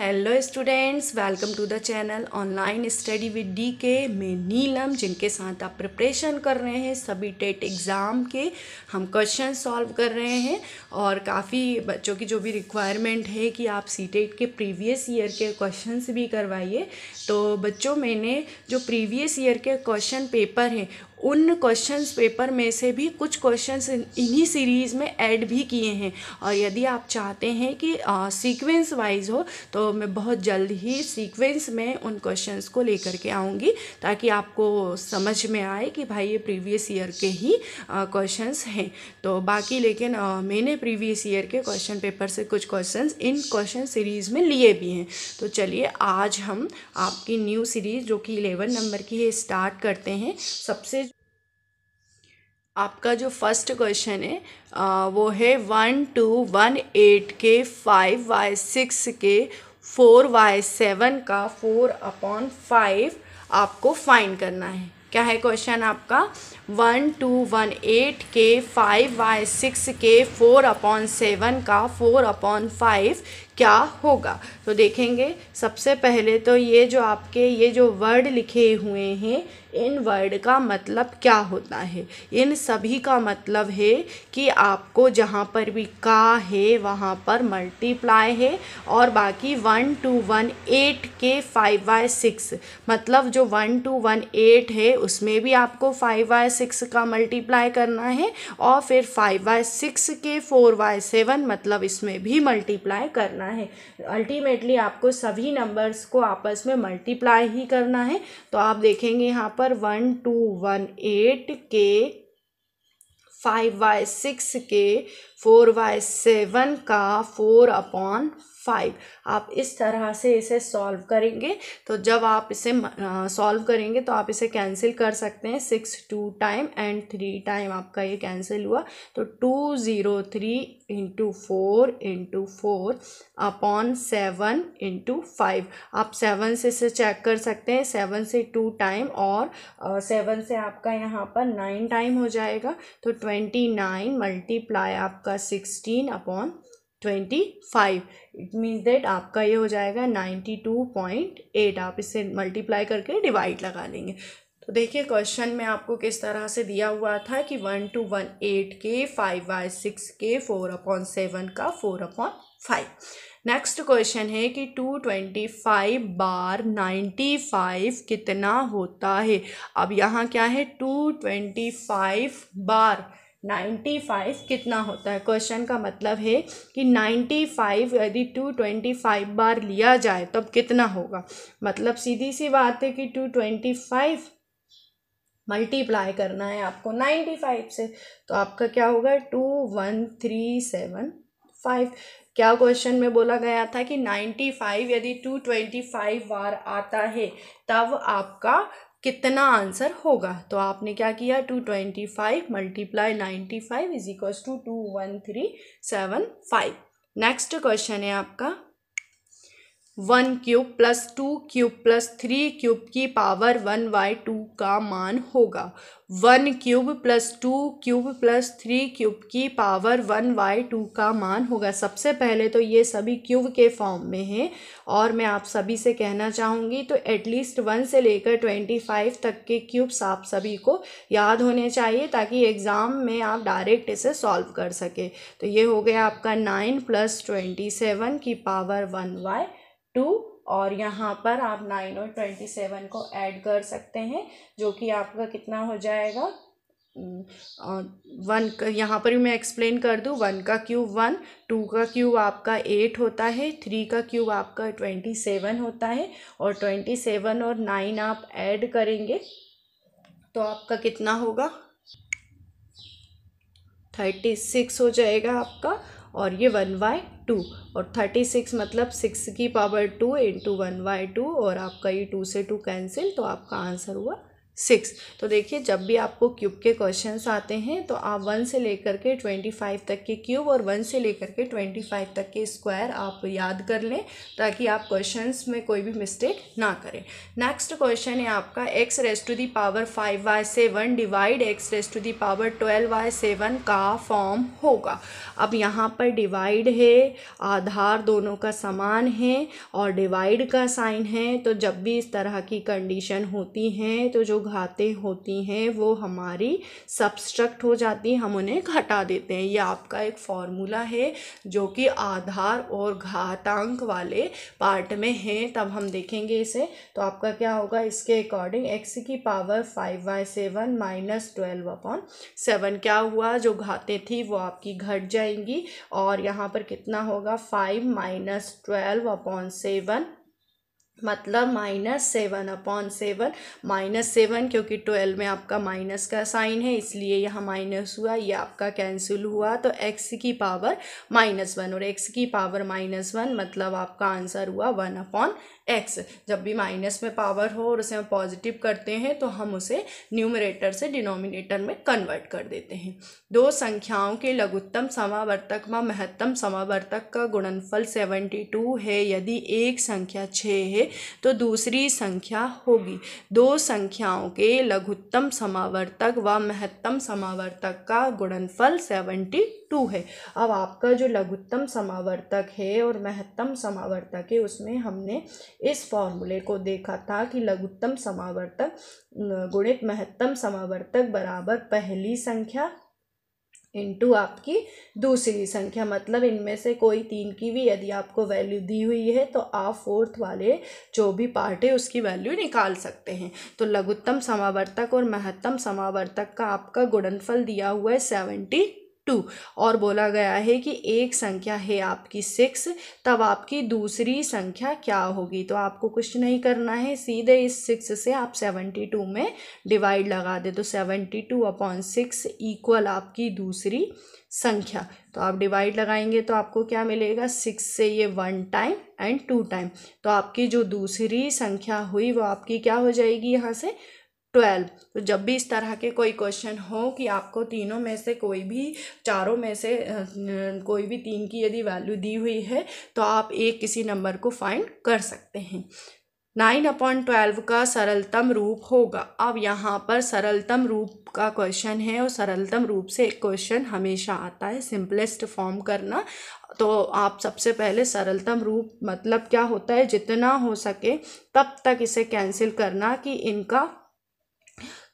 hello students welcome to the channel online study with D K मैं नीलम जिनके साथ आप प्रिपरेशन कर रहे हैं सभी टेट एग्ज़ाम के हम क्वेश्चन सॉल्व कर रहे हैं और काफ़ी बच्चों की जो भी रिक्वायरमेंट है कि आप सी टेट e के प्रीवियस ईयर के क्वेश्चंस भी करवाइए तो बच्चों मैंने जो प्रीवियस ईयर के क्वेश्चन पेपर हैं उन क्वेश्चंस पेपर में से भी कुछ क्वेश्चंस इन्हीं सीरीज़ में ऐड भी किए हैं और यदि आप चाहते हैं कि सीक्वेंस वाइज हो तो मैं बहुत जल्द ही सीक्वेंस में उन क्वेश्चंस को लेकर के आऊँगी ताकि आपको समझ में आए कि भाई ये प्रीवियस ईयर के ही क्वेश्चंस हैं तो बाकी लेकिन आ, मैंने प्रीवियस ईयर के क्वेश्चन पेपर से कुछ क्वेश्चन इन क्वेश्चन सीरीज़ में लिए भी हैं तो चलिए आज हम आपकी न्यू सीरीज़ जो कि इलेवन नंबर की है स्टार्ट करते हैं सबसे आपका जो फर्स्ट क्वेश्चन है आ, वो है वन टू वन एट के फाइव वाई सिक्स के फोर वाई सेवन का फोर अपॉन फाइव आपको फाइंड करना है क्या है क्वेश्चन आपका वन टू वन एट के फाइव वाई सिक्स के फोर अपॉन सेवन का फोर अपॉन फाइव क्या होगा तो देखेंगे सबसे पहले तो ये जो आपके ये जो वर्ड लिखे हुए हैं इन वर्ड का मतलब क्या होता है इन सभी का मतलब है कि आपको जहाँ पर भी का है वहाँ पर मल्टीप्लाई है और बाकी वन टू वन एट के फाइव बाय सिक्स मतलब जो वन टू वन एट है उसमें भी आपको फाइव बाय सिक्स का मल्टीप्लाई करना है और फिर फाइव बाय सिक्स के फोर बाय सेवन मतलब इसमें भी मल्टीप्लाई करना करना है अल्टीमेटली आपको सभी नंबर्स को आपस में मल्टीप्लाई ही करना है तो आप देखेंगे यहाँ पर वन टू वन एट के फाइव वाई सिक्स के फोर वाई सेवन का फोर अपॉन फाइव आप इस तरह से इसे सॉल्व करेंगे तो जब आप इसे सॉल्व करेंगे तो आप इसे कैंसिल कर सकते हैं six two time and three time आपका ये कैंसिल हुआ तो two zero three into four into four upon seven into five आप सेवन से इसे चेक कर सकते हैं सेवन से टू टाइम और सेवन से आपका यहाँ पर नाइन टाइम हो जाएगा तो ट्वेंटी नाइन मल्टीप्लाई आपका आपका sixteen upon twenty five it means that आपका ये हो जाएगा नाइन्टी टू पॉइंट एट आप इसे मल्टीप्लाई करके डिवाइड लगा लेंगे तो देखिए क्वेश्चन में आपको किस तरह से दिया हुआ था कि वन टू वन एट के फाइव बाई सिक्स के फोर अपॉन सेवन का four upon five next question है कि टू ट्वेंटी फाइव बार नाइन्टी फाइव कितना होता है अब यहाँ क्या है टू ट्वेंटी फाइव बार नाइन्टी फाइव कितना होता है क्वेश्चन का मतलब है कि नाइन्टी फाइव यदि टू ट्वेंटी फाइव बार लिया जाए तब कितना होगा मतलब सीधी सी बात है कि टू ट्वेंटी फाइव मल्टीप्लाई करना है आपको नाइन्टी फाइव से तो आपका क्या होगा two one three seven five क्या क्वेश्चन में बोला गया था कि नाइन्टी फाइव यदि टू ट्वेंटी फाइव बार आता है तब आपका कितना आंसर होगा तो आपने क्या किया two twenty five multiply ninety five is equals to two one three seven five next question है आपका one cube plus two cube plus three cube की पावर वन बाई टू का मान होगा one cube plus two cube plus three cube की power one by two का मान होगा सबसे पहले तो ये सभी क्यूब के फॉर्म में हैं और मैं आप सभी से कहना चाहूँगी तो एटलीस्ट वन से लेकर ट्वेंटी फाइव तक के क्यूब्स आप सभी को याद होने चाहिए ताकि एग्ज़ाम में आप डायरेक्ट इसे सॉल्व कर सकें तो ये हो गया आपका नाइन प्लस ट्वेंटी सेवन की पावर वन बाय टू और यहाँ पर आप नाइन और ट्वेंटी सेवन को ऐड कर सकते हैं जो कि आपका कितना हो जाएगा वन यहाँ पर भी मैं एक्सप्लेन कर दूँ वन का क्यूब वन टू का क्यूब आपका एट होता है थ्री का क्यूब आपका ट्वेंटी सेवन होता है और ट्वेंटी सेवन और नाइन आप ऐड करेंगे तो आपका कितना होगा थर्टी सिक्स हो जाएगा आपका और ये वन बाय टू और थर्टी सिक्स मतलब सिक्स की power two into one by two और आपका ये टू से टू कैंसिल तो आपका आंसर हुआ सिक्स तो देखिए जब भी आपको क्यूब के क्वेश्चंस आते हैं तो आप वन से लेकर के ट्वेंटी फाइव तक के क्यूब और वन से लेकर के ट्वेंटी फाइव तक के स्क्वायर आप याद कर लें ताकि आप क्वेश्चंस में कोई भी मिस्टेक ना करें नेक्स्ट क्वेश्चन है आपका x raise to the power five by seven divide x raise to the power twelve by seven का फॉर्म होगा अब यहाँ पर डिवाइड है आधार दोनों का समान है और डिवाइड का साइन है तो जब भी इस तरह की कंडीशन होती हैं तो जो घातें होती हैं वो हमारी सब्सट्रक्ट हो जाती हैं हम उन्हें घटा देते हैं ये आपका एक फॉर्मूला है जो कि आधार और घातांक वाले पार्ट में है तब हम देखेंगे इसे तो आपका क्या होगा इसके अकॉर्डिंग एक्स की power five by seven minus twelve upon seven क्या हुआ जो घातें थी वो आपकी घट जाएंगी और यहाँ पर कितना होगा five minus twelve upon seven मतलब minus seven upon seven minus seven क्योंकि ट्वेल्व में आपका माइनस का साइन है इसलिए यहाँ माइनस हुआ ये आपका कैंसिल हुआ तो एक्स की पावर माइनस वन और एक्स की पावर माइनस वन मतलब आपका आंसर हुआ वन अपॉन एक्स जब भी माइनस में पावर हो और उसे हम पॉजिटिव करते हैं तो हम उसे न्यूमरेटर से डिनोमिनेटर में कन्वर्ट कर देते हैं दो संख्याओं के लघुत्तम समावर्तक व महत्तम समावर्तक का गुणनफल सेवेंटी टू है यदि एक संख्या छः है तो दूसरी संख्या होगी दो संख्याओं के लघुत्तम समावर्तक व महत्तम समावर्तक का गुणनफल सेवेंटी टू है अब आपका जो लघुत्तम समावर्तक है और महत्तम समावर्तक है उसमें हमने इस फॉर्मूले को देखा था कि लघुत्तम समावर्तक गुणित महत्तम समावर्तक बराबर पहली संख्या इनटू आपकी दूसरी संख्या मतलब इनमें से कोई तीन की भी यदि आपको वैल्यू दी हुई है तो आप फोर्थ वाले जो भी पार्ट है उसकी वैल्यू निकाल सकते हैं तो लघुत्तम समावर्तक और महत्तम समावर्तक का आपका गुणनफल दिया हुआ है सेवेंटी टू और बोला गया है कि एक संख्या है आपकी सिक्स तब आपकी दूसरी संख्या क्या होगी तो आपको कुछ नहीं करना है सीधे इस सिक्स से आप सेवेंटी टू में डिवाइड लगा दे तो seventy two upon six equal आपकी दूसरी संख्या तो आप डिवाइड लगाएंगे तो आपको क्या मिलेगा सिक्स से ये one time and two time तो आपकी जो दूसरी संख्या हुई वो आपकी क्या हो जाएगी यहाँ से ट्वेल्व तो जब भी इस तरह के कोई क्वेश्चन हो कि आपको तीनों में से कोई भी चारों में से कोई भी तीन की यदि वैल्यू दी हुई है तो आप एक किसी नंबर को फाइंड कर सकते हैं नाइन अपॉन ट्वेल्व का सरलतम रूप होगा अब यहाँ पर सरलतम रूप का क्वेश्चन है और सरलतम रूप से एक क्वेश्चन हमेशा आता है सिंपलेस्ट फॉर्म करना तो आप सबसे पहले सरलतम रूप मतलब क्या होता है जितना हो सके तब तक इसे कैंसिल करना कि इनका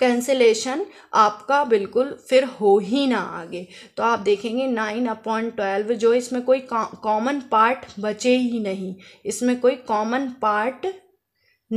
कैंसिलेशन आपका बिल्कुल फिर हो ही ना आगे तो आप देखेंगे नाइन अपॉइंट ट्वेल्व जो इसमें कोई कॉमन पार्ट बचे ही नहीं इसमें कोई कॉमन पार्ट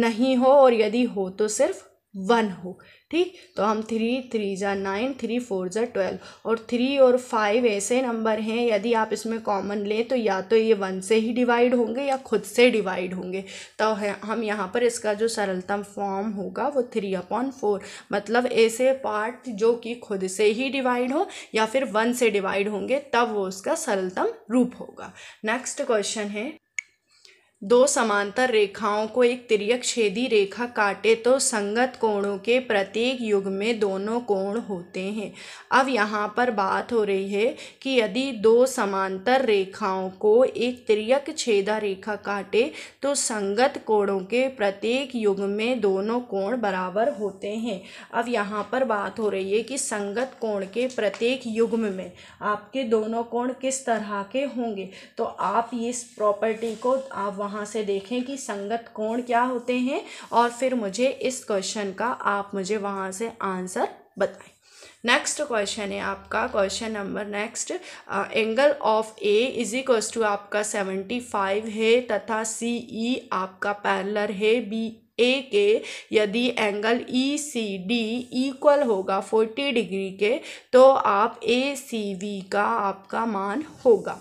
नहीं हो और यदि हो तो सिर्फ वन हो ठीक तो हम थ्री थ्री ज़ा नाइन थ्री फोर ज़ा ट्वेल्व और थ्री और फाइव ऐसे नंबर हैं यदि आप इसमें कॉमन लें तो या तो ये वन से ही डिवाइड होंगे या खुद से डिवाइड होंगे तो हम यहाँ पर इसका जो सरलतम फॉर्म होगा वो थ्री अपॉन फोर मतलब ऐसे पार्ट जो कि खुद से ही डिवाइड हो या फिर वन से डिवाइड होंगे तब वो उसका सरलतम रूप होगा नेक्स्ट क्वेश्चन है दो समांतर रेखाओं को एक तिरक छेदी रेखा काटे तो संगत कोणों के प्रत्येक युग में दोनों कोण होते हैं अब यहाँ पर बात हो रही है कि यदि दो समांतर रेखाओं को एक तिरक छेदा रेखा काटे तो संगत कोणों के प्रत्येक युग में दोनों कोण बराबर होते हैं अब यहाँ पर बात हो रही है कि संगत कोण के प्रत्येक युग्म में आपके दोनों कोण किस तरह के होंगे तो आप इस प्रॉपर्टी को आप वहाँ वहाँ से देखें कि संगत कोण क्या होते हैं और फिर मुझे इस क्वेश्चन का आप मुझे वहाँ से आंसर बताएं नेक्स्ट क्वेश्चन है आपका question number next angle of A is equals to आपका सेवेंटी फाइव है तथा सी ई e आपका पैरलर है बी ए के यदि angle E C D equal होगा फोर्टी डिग्री के तो आप ए सी वी का आपका मान होगा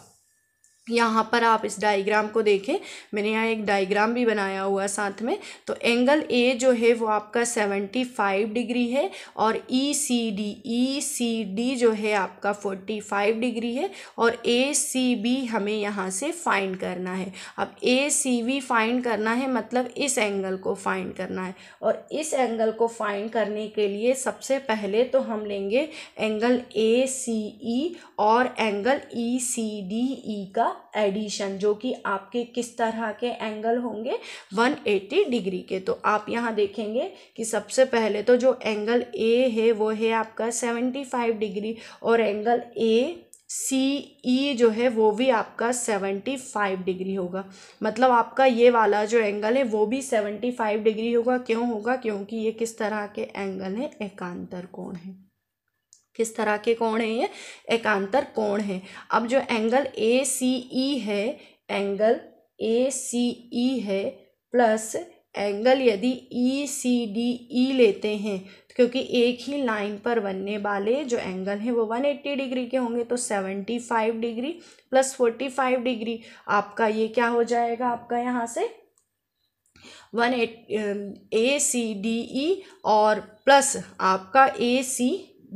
यहाँ पर आप इस डायग्राम को देखें मैंने यहाँ एक डायग्राम भी बनाया हुआ है साथ में तो एंगल ए जो है वो आपका सेवेंटी फाइव डिग्री है और ई सी डी ई सी डी जो है आपका फोर्टी फाइव डिग्री है और ए सी बी हमें यहाँ से फाइंड करना है अब ए सी बी फाइंड करना है मतलब इस एंगल को फाइंड करना है और इस एंगल को फाइंड करने के लिए सबसे पहले तो हम लेंगे एंगल ए सी ई और एंगल ई सी डी ई का एडिशन जो कि आपके किस तरह के एंगल होंगे 180 डिग्री के तो आप यहाँ देखेंगे कि सबसे पहले तो जो एंगल ए है वो है आपका 75 डिग्री और एंगल ए सी ई जो है वो भी आपका सेवेंटी फाइव डिग्री होगा मतलब आपका ये वाला जो एंगल है वो भी 75 फाइव डिग्री होगा क्यों होगा क्योंकि ये किस तरह के एंगल है एकांतर कोण है किस तरह के कोण हैं ये एकांतर कोण है अब जो एंगल ए सी ई है एंगल ए सी ई है प्लस एंगल यदि ई सी डी ई लेते हैं तो क्योंकि एक ही लाइन पर बनने वाले जो एंगल हैं वो वन एट्टी डिग्री के होंगे तो seventy five degree plus forty five degree आपका ये क्या हो जाएगा आपका यहाँ से one eight A C D E और प्लस आपका ए सी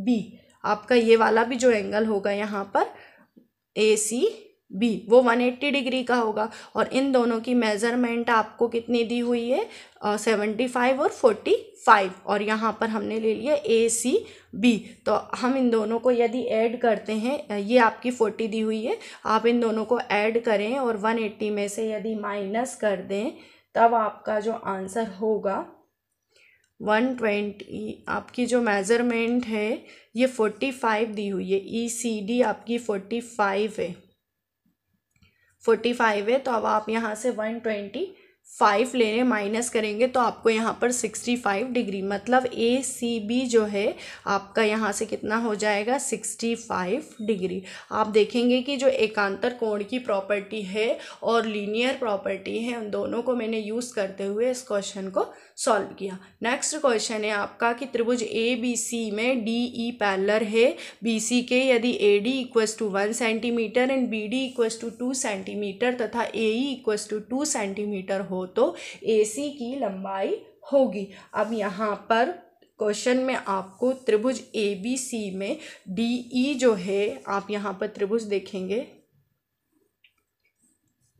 बी आपका ये वाला भी जो एंगल होगा यहाँ पर ए सी बी वो 180 डिग्री का होगा और इन दोनों की मेज़रमेंट आपको कितनी दी हुई है सेवेंटी फाइव और फोर्टी फाइव और यहाँ पर हमने ले लिया ए सी बी तो हम इन दोनों को यदि ऐड करते हैं ये आपकी फोर्टी दी हुई है आप इन दोनों को ऐड करें और वन एट्टी में से यदि माइनस कर दें तब आपका जो आंसर होगा वन ट्वेंटी आपकी जो मेज़रमेंट है ये फोर्टी फाइव दी हुई है ई सी डी आपकी फोर्टी फाइव है फोर्टी फाइव है तो अब आप यहाँ से वन ट्वेंटी फाइव लेने माइनस करेंगे तो आपको यहाँ पर सिक्सटी फाइव डिग्री मतलब ए सी बी जो है आपका यहाँ से कितना हो जाएगा सिक्सटी फाइव डिग्री आप देखेंगे कि जो एकांतर कोण की प्रॉपर्टी है और लीनियर प्रॉपर्टी है उन दोनों को मैंने यूज़ करते हुए इस क्वेश्चन को सॉल्व किया नेक्स्ट क्वेश्चन है आपका कि त्रिभुज ए बी सी में डी ई पैलर है बी सी के यदि A D equals to one centimetre and B D equals to two centimetre तथा A E equals to two centimetre हो हो तो ए सी की लंबाई होगी अब यहाँ पर क्वेश्चन में आपको त्रिभुज ए बी सी में डी ई e जो है आप यहाँ पर त्रिभुज देखेंगे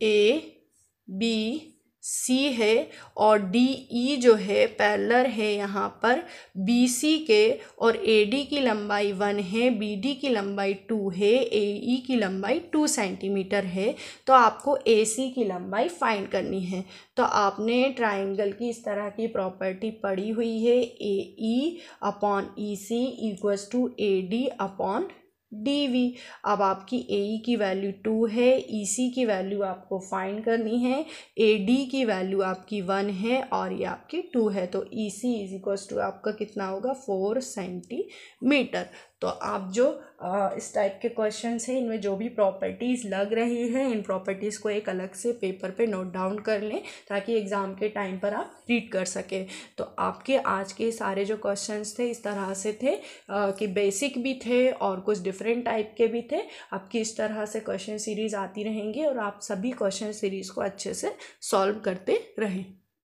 ए बी सी है और डी ई e जो है पैलर है यहाँ पर बी सी के और ए डी की लंबाई वन है बी डी की लंबाई टू है ए ई e की लंबाई टू सेंटीमीटर है तो आपको ए सी की लंबाई फाइंड करनी है तो आपने ट्राइंगल की इस तरह की प्रॉपर्टी पढ़ी हुई है A E upon E C equals to A D upon D B अब आपकी ए ई की वैल्यू टू है ई सी की वैल्यू आपको फाइंड करनी है ए डी की वैल्यू आपकी वन है और ये आपकी टू है तो E C is equals to आपका कितना होगा फोर सेंटीमीटर तो आप जो आ, इस टाइप के क्वेश्चंस हैं इनमें जो भी प्रॉपर्टीज़ लग रही हैं इन प्रॉपर्टीज़ को एक अलग से पेपर पे नोट डाउन कर लें ताकि एग्ज़ाम के टाइम पर आप रीड कर सकें तो आपके आज के सारे जो क्वेश्चंस थे इस तरह से थे आ, कि बेसिक भी थे और कुछ डिफरेंट टाइप के भी थे आपकी इस तरह से क्वेश्चन सीरीज़ आती रहेंगी और आप सभी क्वेश्चन सीरीज़ को अच्छे से सॉल्व करते रहें